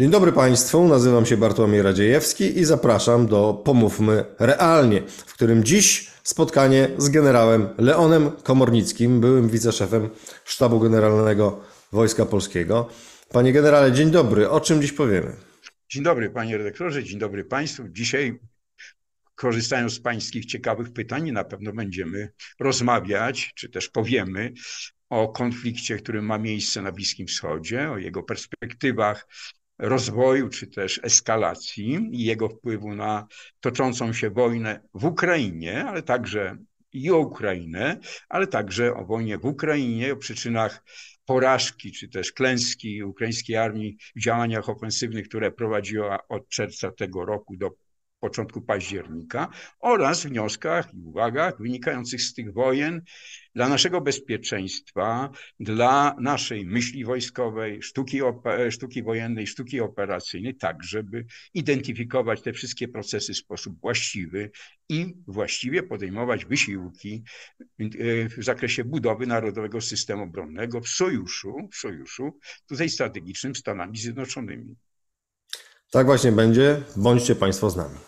Dzień dobry Państwu, nazywam się Bartłomiej Radziejewski i zapraszam do Pomówmy Realnie, w którym dziś spotkanie z generałem Leonem Komornickim, byłym wiceszefem Sztabu Generalnego Wojska Polskiego. Panie generale, dzień dobry, o czym dziś powiemy? Dzień dobry panie redaktorze, dzień dobry Państwu. Dzisiaj korzystając z Pańskich ciekawych pytań, na pewno będziemy rozmawiać, czy też powiemy o konflikcie, który ma miejsce na Bliskim Wschodzie, o jego perspektywach rozwoju czy też eskalacji i jego wpływu na toczącą się wojnę w Ukrainie, ale także i o Ukrainę, ale także o wojnie w Ukrainie, o przyczynach porażki czy też klęski ukraińskiej armii w działaniach ofensywnych, które prowadziła od czerwca tego roku do początku października oraz wnioskach i uwagach wynikających z tych wojen dla naszego bezpieczeństwa, dla naszej myśli wojskowej, sztuki, sztuki wojennej, sztuki operacyjnej, tak żeby identyfikować te wszystkie procesy w sposób właściwy i właściwie podejmować wysiłki e, w zakresie budowy narodowego systemu obronnego w sojuszu, w sojuszu tutaj strategicznym Stanami Zjednoczonymi. Tak właśnie będzie. Bądźcie Państwo z nami.